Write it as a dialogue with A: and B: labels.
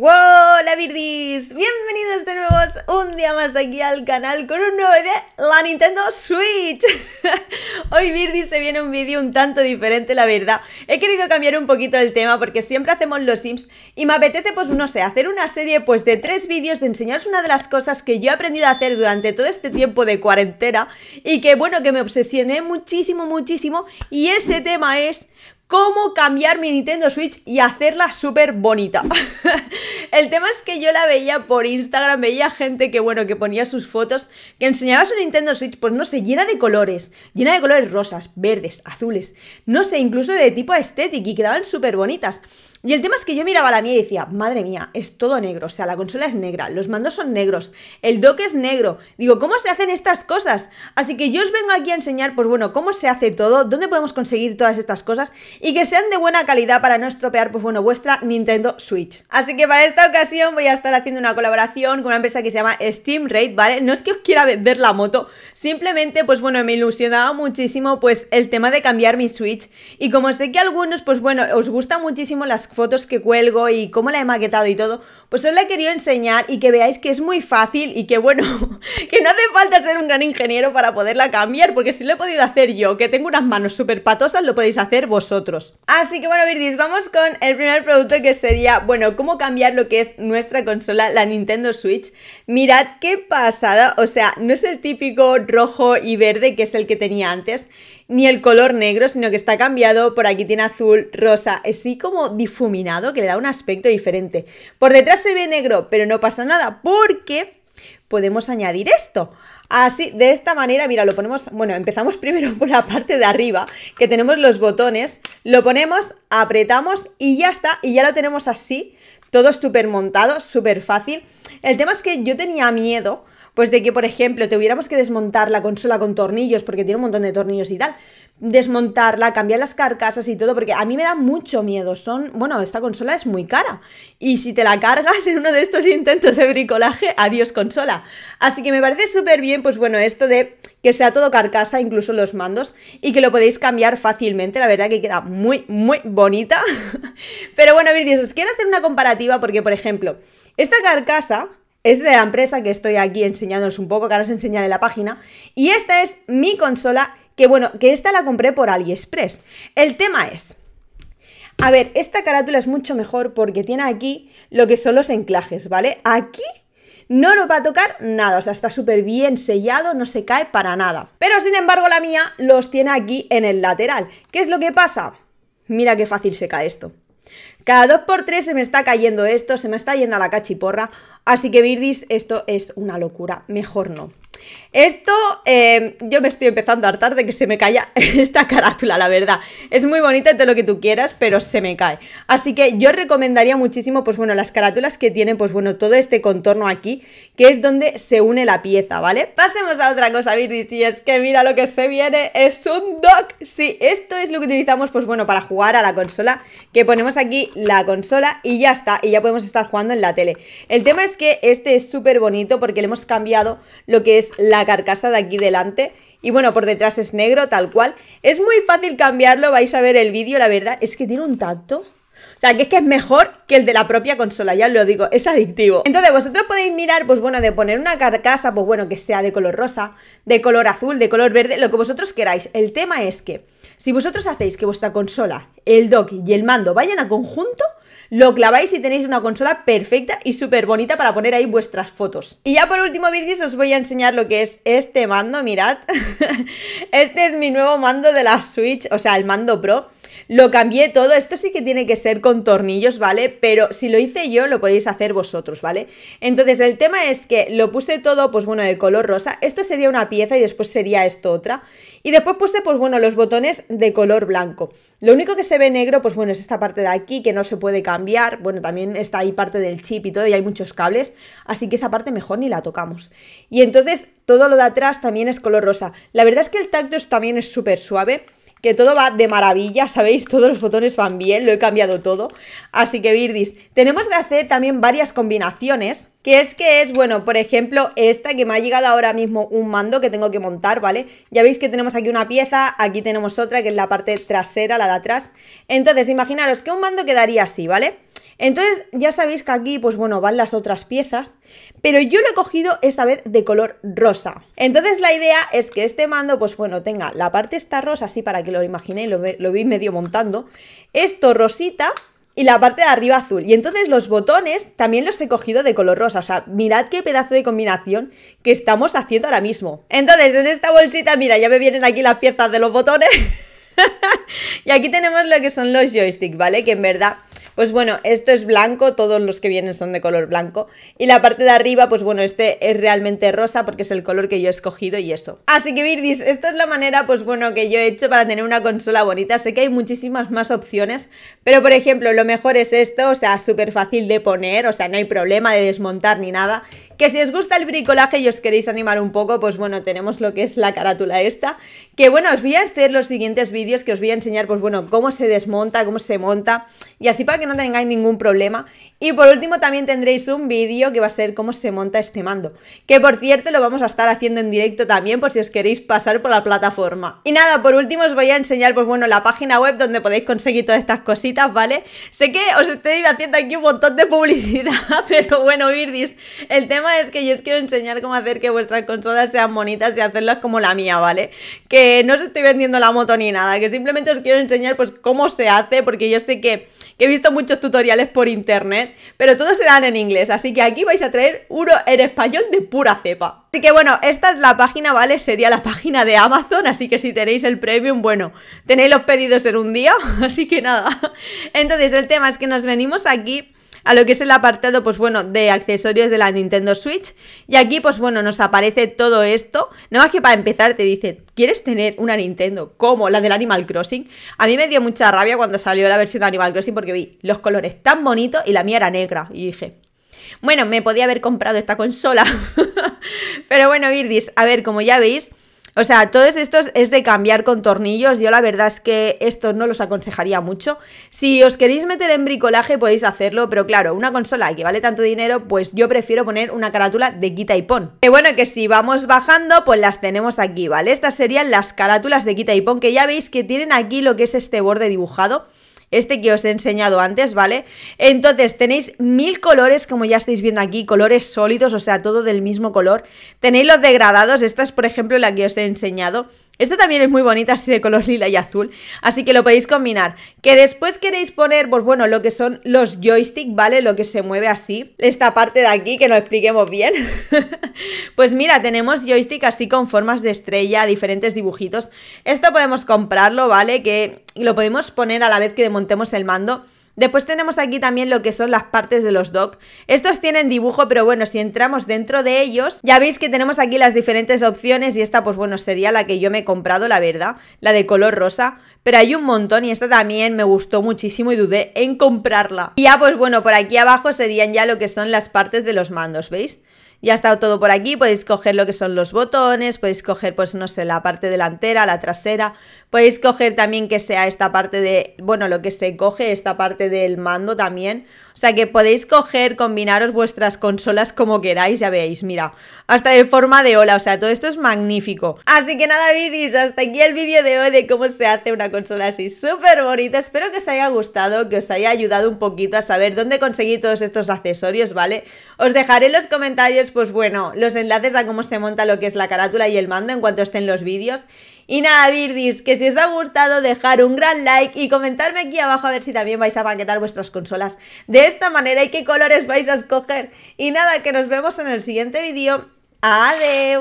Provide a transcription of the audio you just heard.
A: ¡Hola Virdis! Bienvenidos de nuevo un día más aquí al canal con un nuevo de la Nintendo Switch. Hoy Virdis, se viene un vídeo un tanto diferente, la verdad. He querido cambiar un poquito el tema porque siempre hacemos los Sims y me apetece, pues no sé, hacer una serie pues de tres vídeos de enseñaros una de las cosas que yo he aprendido a hacer durante todo este tiempo de cuarentena y que bueno, que me obsesioné muchísimo, muchísimo y ese tema es cómo cambiar mi Nintendo Switch y hacerla súper bonita. el tema es que yo la veía por Instagram, veía gente que, bueno, que ponía sus fotos, que enseñaba su Nintendo Switch, pues no sé, llena de colores, llena de colores rosas, verdes, azules, no sé, incluso de tipo estético y quedaban súper bonitas. Y el tema es que yo miraba la mía y decía, madre mía, es todo negro, o sea, la consola es negra, los mandos son negros, el dock es negro. Digo, ¿cómo se hacen estas cosas? Así que yo os vengo aquí a enseñar, pues bueno, cómo se hace todo, dónde podemos conseguir todas estas cosas y que sean de buena calidad para no estropear, pues bueno, vuestra Nintendo Switch. Así que para esta ocasión voy a estar haciendo una colaboración con una empresa que se llama Steam Raid, ¿vale? No es que os quiera ver la moto, simplemente, pues bueno, me ilusionaba muchísimo, pues el tema de cambiar mi Switch y como sé que algunos, pues bueno, os gusta muchísimo las fotos que cuelgo y cómo la he maquetado y todo, pues os la he querido enseñar y que veáis que es muy fácil y que bueno, que no hace falta ser un gran ingeniero para poderla cambiar, porque si lo he podido hacer yo, que tengo unas manos súper patosas, lo podéis hacer vosotros. Así que bueno, Virdis, vamos con el primer producto que sería, bueno, cómo cambiar lo que es nuestra consola, la Nintendo Switch. Mirad qué pasada, o sea, no es el típico rojo y verde que es el que tenía antes, ni el color negro, sino que está cambiado, por aquí tiene azul, rosa, así como difuminado, que le da un aspecto diferente. Por detrás se ve negro, pero no pasa nada porque podemos añadir esto. Así, de esta manera, mira, lo ponemos, bueno, empezamos primero por la parte de arriba, que tenemos los botones, lo ponemos, apretamos y ya está, y ya lo tenemos así, todo súper montado, súper fácil. El tema es que yo tenía miedo pues de que, por ejemplo, te hubiéramos que desmontar la consola con tornillos, porque tiene un montón de tornillos y tal, desmontarla, cambiar las carcasas y todo, porque a mí me da mucho miedo. Son, bueno, esta consola es muy cara. Y si te la cargas en uno de estos intentos de bricolaje, adiós consola. Así que me parece súper bien, pues bueno, esto de que sea todo carcasa, incluso los mandos, y que lo podéis cambiar fácilmente. La verdad que queda muy, muy bonita. Pero bueno, vídeos, os quiero hacer una comparativa porque, por ejemplo, esta carcasa es de la empresa que estoy aquí enseñándoos un poco, que ahora os enseñaré la página. Y esta es mi consola, que bueno, que esta la compré por AliExpress. El tema es, a ver, esta carátula es mucho mejor porque tiene aquí lo que son los enclajes, ¿vale? Aquí no lo va a tocar nada, o sea, está súper bien sellado, no se cae para nada. Pero sin embargo la mía los tiene aquí en el lateral. ¿Qué es lo que pasa? Mira qué fácil se cae esto. Cada 2 por 3 se me está cayendo esto, se me está yendo a la cachiporra. Así que Virdis, esto es una locura. Mejor no. Esto em, yo me estoy empezando a hartar de que se me caiga esta carátula, la verdad. Es muy bonita y todo lo que tú quieras, pero se me cae. Así que yo recomendaría muchísimo, pues bueno, las carátulas que tienen, pues bueno, todo este contorno aquí, que es donde se une la pieza, ¿vale? Pasemos a otra cosa, Virgis, y es que mira lo que se viene, es un dock. Sí, esto es lo que utilizamos, pues bueno, para jugar a la consola, que ponemos aquí la consola y ya está, y ya podemos estar jugando en la tele. El tema es que este es súper bonito porque le hemos cambiado lo que es la carcasa de aquí delante. Y bueno, por detrás es negro, tal cual. Es muy fácil cambiarlo, vais a ver el vídeo, la verdad. Es que tiene un tacto. O sea, que es que es mejor que el de la propia consola, ya os lo digo, es adictivo. Entonces vosotros podéis mirar, pues bueno, de poner una carcasa, pues bueno, que sea de color rosa, de color azul, de color verde, lo que vosotros queráis. El tema es que si vosotros hacéis que vuestra consola, el dock y el mando vayan a conjunto, lo claváis y tenéis una consola perfecta y súper bonita para poner ahí vuestras fotos. Y ya por último, Virgis, os voy a enseñar lo que es este mando, mirad. este es mi nuevo mando de la Switch, o sea, el mando Pro. Lo cambié todo, esto sí que tiene que ser con tornillos, ¿vale? Pero si lo hice yo, lo podéis hacer vosotros, ¿vale? Entonces, el tema es que lo puse todo, pues bueno, de color rosa. Esto sería una pieza y después sería esto otra. Y después puse, pues bueno, los botones de color blanco. Lo único que se ve negro, pues bueno, es esta parte de aquí que no se puede cambiar bueno, también está ahí parte del chip y todo, y hay muchos cables, así que esa parte mejor ni la tocamos. Y entonces todo lo de atrás también es color rosa. La verdad es que el tacto también es súper suave que todo va de maravilla, ¿sabéis? Todos los botones van bien, lo he cambiado todo. Así que, Virdis, tenemos que hacer también varias combinaciones y es que es, bueno, por ejemplo, esta que me ha llegado ahora mismo un mando que tengo que montar, ¿vale? Ya veis que tenemos aquí una pieza, aquí tenemos otra que es la parte trasera, la de atrás. Entonces, imaginaros que un mando quedaría así, ¿vale? Entonces, ya sabéis que aquí, pues bueno, van las otras piezas, pero yo lo he cogido esta vez de color rosa. Entonces, la idea es que este mando, pues bueno, tenga la parte esta rosa, así para que lo imaginéis, lo, lo veis medio montando, esto rosita, y la parte de arriba azul. Y entonces los botones también los he cogido de color rosa. O sea, mirad qué pedazo de combinación que estamos haciendo ahora mismo. Entonces, en esta bolsita, mira, ya me vienen aquí las piezas de los botones. y aquí tenemos lo que son los joysticks, ¿vale? Que en verdad pues bueno, esto es blanco, todos los que vienen son de color blanco. Y la parte de arriba, pues bueno, este es realmente rosa porque es el color que yo he escogido y eso. Así que Virdis, esta es la manera, pues bueno, que yo he hecho para tener una consola bonita. Sé que hay muchísimas más opciones, pero por ejemplo, lo mejor es esto, o sea, súper fácil de poner, o sea, no hay problema de desmontar ni nada. Que si os gusta el bricolaje y os queréis animar un poco, pues bueno, tenemos lo que es la carátula esta. Que bueno, os voy a hacer los siguientes vídeos que os voy a enseñar, pues bueno, cómo se desmonta, cómo se monta. Y así para que no tengáis ningún problema. Y por último también tendréis un vídeo que va a ser cómo se monta este mando, que por cierto lo vamos a estar haciendo en directo también por si os queréis pasar por la plataforma. Y nada, por último os voy a enseñar pues bueno la página web donde podéis conseguir todas estas cositas, ¿vale? Sé que os estoy haciendo aquí un montón de publicidad, pero bueno, Virdis, el tema es que yo os quiero enseñar cómo hacer que vuestras consolas sean bonitas y hacerlas como la mía, ¿vale? Que no os estoy vendiendo la moto ni nada, que simplemente os quiero enseñar pues cómo se hace, porque yo sé que que he visto muchos tutoriales por internet, pero todos se dan en inglés, así que aquí vais a traer uno en español de pura cepa. Así que bueno, esta es la página, ¿vale? Sería la página de Amazon, así que si tenéis el premium, bueno, tenéis los pedidos en un día, así que nada. Entonces el tema es que nos venimos aquí a lo que es el apartado, pues bueno, de accesorios de la Nintendo Switch. Y aquí, pues bueno, nos aparece todo esto. Nada más que para empezar te dice, ¿quieres tener una Nintendo como la del Animal Crossing? A mí me dio mucha rabia cuando salió la versión de Animal Crossing porque vi los colores tan bonitos y la mía era negra. Y dije, bueno, me podía haber comprado esta consola. Pero bueno, Irdis a ver, como ya veis, o sea, todos estos es de cambiar con tornillos. Yo la verdad es que esto no los aconsejaría mucho. Si os queréis meter en bricolaje podéis hacerlo, pero claro, una consola que vale tanto dinero, pues yo prefiero poner una carátula de quita y pon. Que bueno, que si vamos bajando, pues las tenemos aquí, ¿vale? Estas serían las carátulas de quita y pon, que ya veis que tienen aquí lo que es este borde dibujado este que os he enseñado antes, ¿vale? Entonces tenéis mil colores, como ya estáis viendo aquí, colores sólidos, o sea, todo del mismo color. Tenéis los degradados, esta es por ejemplo la que os he enseñado. Esta también es muy bonita, así de color lila y azul, así que lo podéis combinar. Que después queréis poner, pues bueno, lo que son los joysticks, ¿vale? Lo que se mueve así, esta parte de aquí, que no expliquemos bien. pues mira, tenemos joystick así con formas de estrella, diferentes dibujitos. Esto podemos comprarlo, ¿vale? Que lo podemos poner a la vez que desmontemos el mando Después tenemos aquí también lo que son las partes de los dock. Estos tienen dibujo, pero bueno, si entramos dentro de ellos, ya veis que tenemos aquí las diferentes opciones y esta pues bueno, sería la que yo me he comprado, la verdad, la de color rosa. Pero hay un montón y esta también me gustó muchísimo y dudé en comprarla. Y ya pues bueno, por aquí abajo serían ya lo que son las partes de los mandos, ¿veis? Ya está todo por aquí, podéis coger lo que son los botones, podéis coger pues no sé, la parte delantera, la trasera, podéis coger también que sea esta parte de, bueno, lo que se coge, esta parte del mando también. O sea que podéis coger, combinaros vuestras consolas como queráis, ya veis, mira, hasta de forma de ola, o sea, todo esto es magnífico. Así que nada, vidis, hasta aquí el vídeo de hoy de cómo se hace una consola así súper bonita. Espero que os haya gustado, que os haya ayudado un poquito a saber dónde conseguir todos estos accesorios, ¿vale? Os dejaré en los comentarios pues bueno, los enlaces a cómo se monta lo que es la carátula y el mando en cuanto estén los vídeos. Y nada, Birdis, que si os ha gustado dejar un gran like y comentarme aquí abajo a ver si también vais a banquetar vuestras consolas de esta manera y qué colores vais a escoger. Y nada, que nos vemos en el siguiente vídeo. Adiós